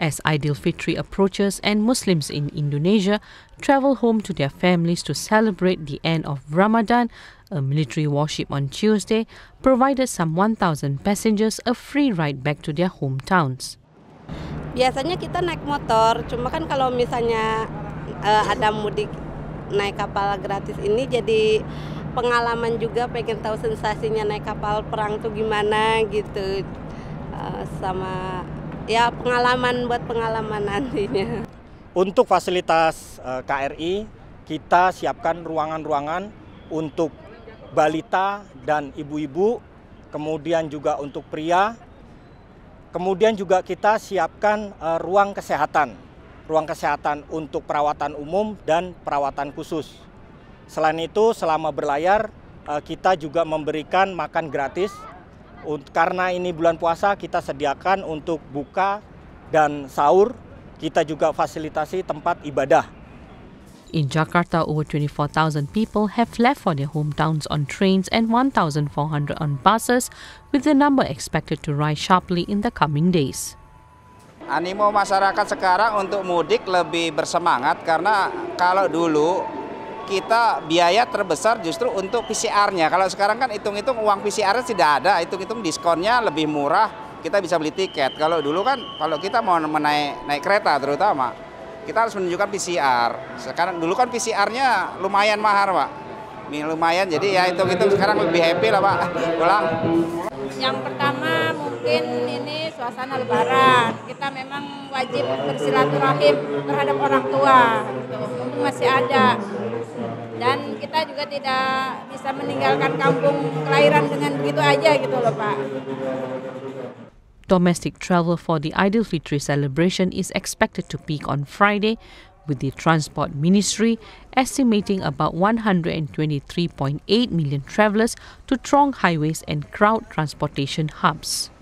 as Idil Fitri approaches and Muslims in Indonesia travel home to their families to celebrate the end of Ramadan, a military warship on Tuesday provided some 1,000 passengers a free ride back to their hometowns. Biasanya kita naik motor, cuma kan kalau misalnya uh, ada mudik naik kapal gratis ini jadi pengalaman juga pengen tahu sensasinya naik kapal perang tuh gimana gitu uh, sama ya pengalaman buat pengalaman nantinya. Untuk fasilitas eh, KRI kita siapkan ruangan-ruangan untuk balita dan ibu-ibu, kemudian juga untuk pria. Kemudian juga kita siapkan eh, ruang kesehatan, ruang kesehatan untuk perawatan umum dan perawatan khusus. Selain itu, selama berlayar eh, kita juga memberikan makan gratis karena ini bulan puasa, kita sediakan untuk buka dan sahur. Kita juga fasilitasi tempat ibadah. In Jakarta, over 24,000 people have left for their hometowns on trains and 1,400 on buses, with the number expected to rise sharply in the coming days. Animo masyarakat sekarang untuk mudik lebih bersemangat karena kalau dulu kita biaya terbesar justru untuk PCR-nya. Kalau sekarang kan hitung-hitung uang PCR-nya tidak ada, hitung-hitung diskonnya lebih murah, kita bisa beli tiket. Kalau dulu kan kalau kita mau menaik naik kereta terutama, kita harus menunjukkan PCR. Sekarang dulu kan PCR-nya lumayan mahal, Pak. Ini lumayan, jadi ya hitung-hitung sekarang lebih happy lah, Pak. Pulang. Yang pertama mungkin ini suasana lebaran. Kita memang wajib bersilaturahim terhadap orang tua. itu Masih ada dan kita juga tidak bisa meninggalkan kampung kelahiran dengan begitu aja gitu loh Pak. Domestic travel for the Idul Fitri celebration is expected to peak on Friday with the Transport Ministry estimating about 123.8 million travellers to throng highways and crowd transportation hubs.